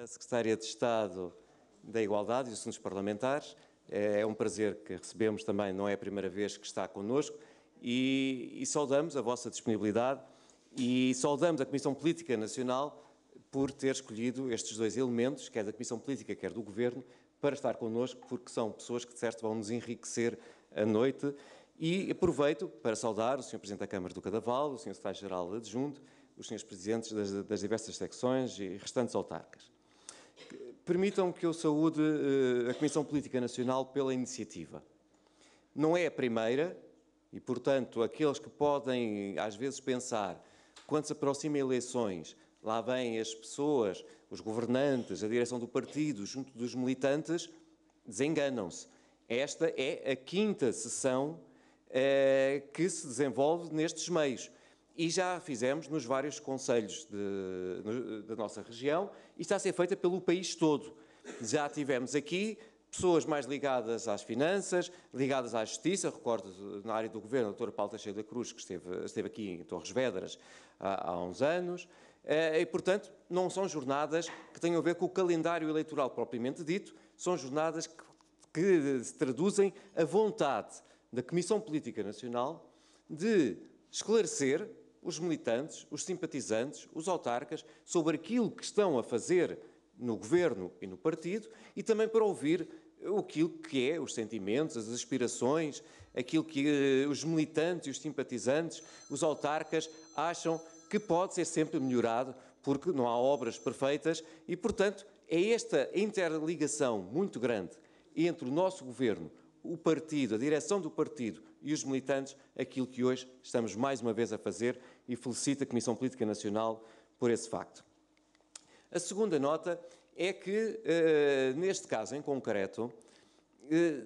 da Secretária de Estado da Igualdade e Assuntos Parlamentares. É, é um prazer que recebemos também, não é a primeira vez que está connosco, e, e saudamos a vossa disponibilidade e saudamos a Comissão Política Nacional por ter escolhido estes dois elementos, quer da Comissão Política, quer do Governo, para estar connosco, porque são pessoas que, de certo, vão nos enriquecer à noite. E aproveito para saudar o Sr. Presidente da Câmara do Cadaval, o Sr. Secretário-Geral Adjunto, os Srs. Presidentes das, das, diversas secções e restantes autarcas. Permitam-me que eu saúde eh, a Comissão Política Nacional pela iniciativa. Não é a primeira, e portanto, aqueles que podem às vezes pensar, quando se aproximam eleições, lá vêm as pessoas, os governantes, a direção do partido, junto dos militantes, desenganam-se. Esta é a quinta sessão eh, que se desenvolve nestes meios e já fizemos nos vários conselhos da nossa região e está a ser feita pelo país todo. Já tivemos aqui pessoas mais ligadas às finanças, ligadas à justiça, recordo na área do governo a doutora Paulo Teixeira da Cruz, que esteve, esteve aqui em Torres Vedras há, há uns anos, eh, e portanto não são jornadas que tenham a ver com o calendário eleitoral propriamente dito, são jornadas que, que se traduzem a vontade da Comissão Política Nacional de esclarecer os militantes, os simpatizantes, os autarcas, sobre aquilo que estão a fazer no governo e no partido e também para ouvir aquilo que é os sentimentos, as aspirações, aquilo que eh, os militantes e os simpatizantes, os autarcas acham que pode ser sempre melhorado, porque não há obras perfeitas e, portanto, é esta interligação muito grande entre o nosso governo o partido, a direção do partido e os militantes aquilo que hoje estamos mais uma vez a fazer e felicito a Comissão Política Nacional por esse facto. A segunda nota é que, eh, neste caso em concreto, eh,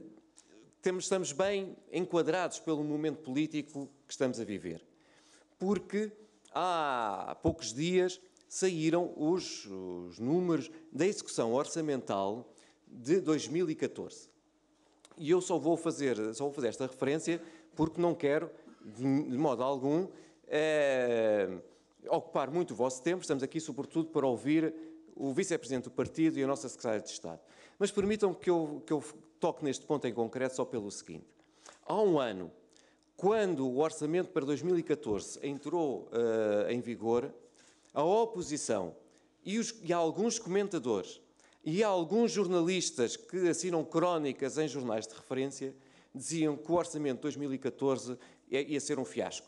temos, estamos bem enquadrados pelo momento político que estamos a viver. Porque há poucos dias saíram os, os números da execução orçamental de 2014. E eu só vou fazer, só vou fazer esta referência porque não quero, de modo algum, é, ocupar muito o vosso tempo. Estamos aqui, sobretudo, para ouvir o vice-presidente do partido e a nossa secretária de Estado. Mas permitam que eu, que eu toque neste ponto em concreto só pelo seguinte. Há um ano, quando o orçamento para 2014 entrou uh, em vigor, a oposição e, os, e alguns comentadores e alguns jornalistas que assinam crónicas em jornais de referência diziam que o orçamento de 2014 é, ia ser um fiasco,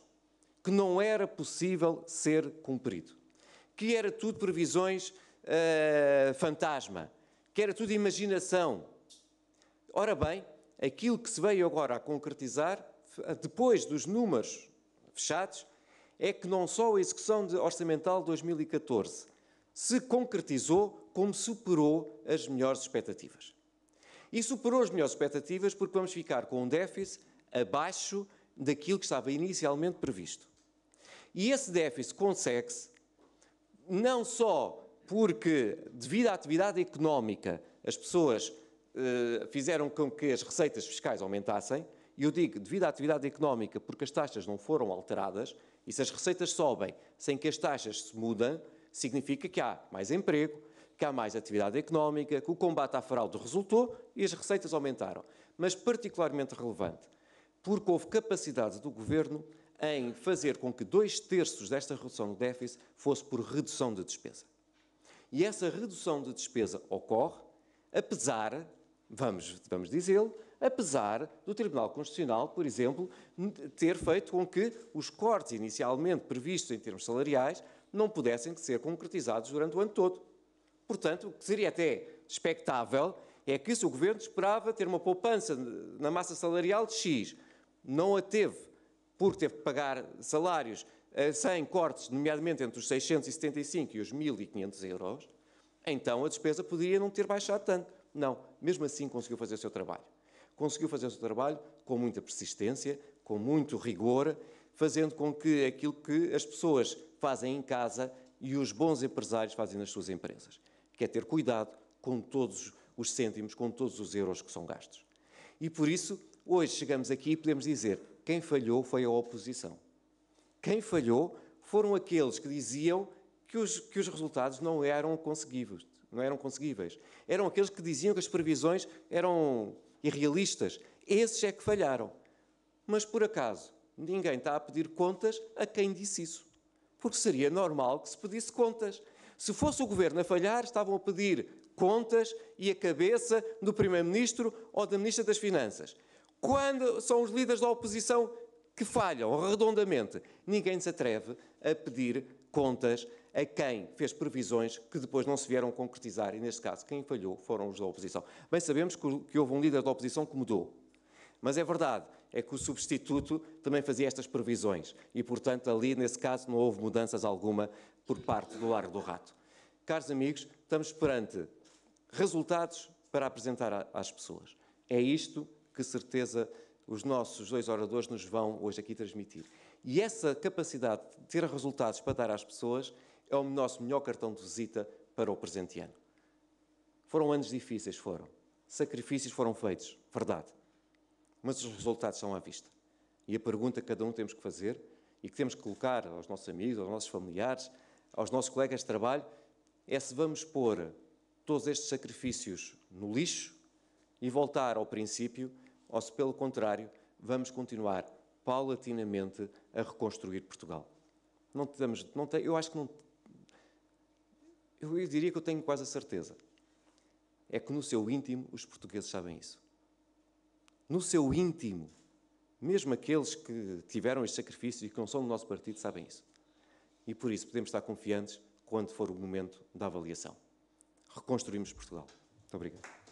que não era possível ser cumprido, que era tudo previsões uh, fantasma, que era tudo imaginação. Ora bem, aquilo que se veio agora a concretizar, depois dos números fechados, é que não só a execução orçamental de 2014 se concretizou como superou as melhores expectativas. E superou as melhores expectativas porque vamos ficar com um déficit abaixo daquilo que estava inicialmente previsto. E esse déficit consegue-se não só porque, devido à atividade económica, as pessoas eh, fizeram com que as receitas fiscais aumentassem, e eu digo devido à atividade económica porque as taxas não foram alteradas, e se as receitas sobem sem que as taxas se mudem, significa que há mais emprego, que há mais atividade económica, que o combate à fraude resultou e as receitas aumentaram. Mas particularmente relevante, porque houve capacidade do governo em fazer com que dois terços desta redução de déficit fosse por redução de despesa. E essa redução de despesa ocorre, apesar, vamos, vamos dizê-lo, apesar do Tribunal Constitucional, por exemplo, ter feito com que os cortes inicialmente previstos em termos salariais não pudessem ser concretizados durante o ano todo. Portanto, o que seria até expectável é que se o Governo esperava ter uma poupança na massa salarial de X, não a teve porque teve que pagar salários eh, sem cortes, nomeadamente entre os 675 e os 1.500 euros, então a despesa poderia não ter baixado tanto. Não, mesmo assim conseguiu fazer o seu trabalho. Conseguiu fazer o seu trabalho com muita persistência, com muito rigor fazendo com que aquilo que as pessoas fazem em casa e os bons empresários fazem nas suas empresas, que é ter cuidado com todos os cêntimos, com todos os euros que são gastos. E por isso, hoje chegamos aqui e podemos dizer: quem falhou foi a oposição. Quem falhou foram aqueles que diziam que os, que os resultados não eram conseguíveis, não eram conseguíveis. Eram aqueles que diziam que as previsões eram irrealistas. Esses é que falharam. Mas por acaso, Ninguém está a pedir contas a quem disse isso. Porque seria normal que se pedisse contas. Se fosse o governo a falhar, estavam a pedir contas e a cabeça do primeiro-ministro ou da ministra das Finanças. Quando são os líderes da oposição que falham redondamente, ninguém se atreve a pedir contas a quem fez previsões que depois não se vieram concretizar. E neste caso, quem falhou foram os da oposição. Bem sabemos que houve um líder da oposição que mudou mas é verdade, é que o substituto também fazia estas previsões e, portanto, ali, nesse caso, não houve mudanças alguma por parte do Largo do Rato. Caros amigos, estamos perante resultados para apresentar às pessoas. É isto que, certeza, os nossos dois oradores nos vão hoje aqui transmitir. E essa capacidade de ter resultados para dar às pessoas é o nosso melhor cartão de visita para o presente ano. Foram anos difíceis, foram. Sacrifícios foram feitos, verdade mas os resultados são à vista. E a pergunta que cada um temos que fazer e que temos que colocar aos nossos amigos, aos nossos familiares, aos nossos colegas de trabalho, é se vamos pôr todos estes sacrifícios no lixo e voltar ao princípio, ou se, pelo contrário, vamos continuar paulatinamente a reconstruir Portugal. Não temos, não tem, eu acho que não. Eu, eu diria que eu tenho quase a certeza. É que no seu íntimo os portugueses sabem isso no seu íntimo, mesmo aqueles que tiveram este sacrifício e que não são do nosso partido sabem isso. E por isso podemos estar confiantes quando for o momento da avaliação. Reconstruímos Portugal. Muito obrigado.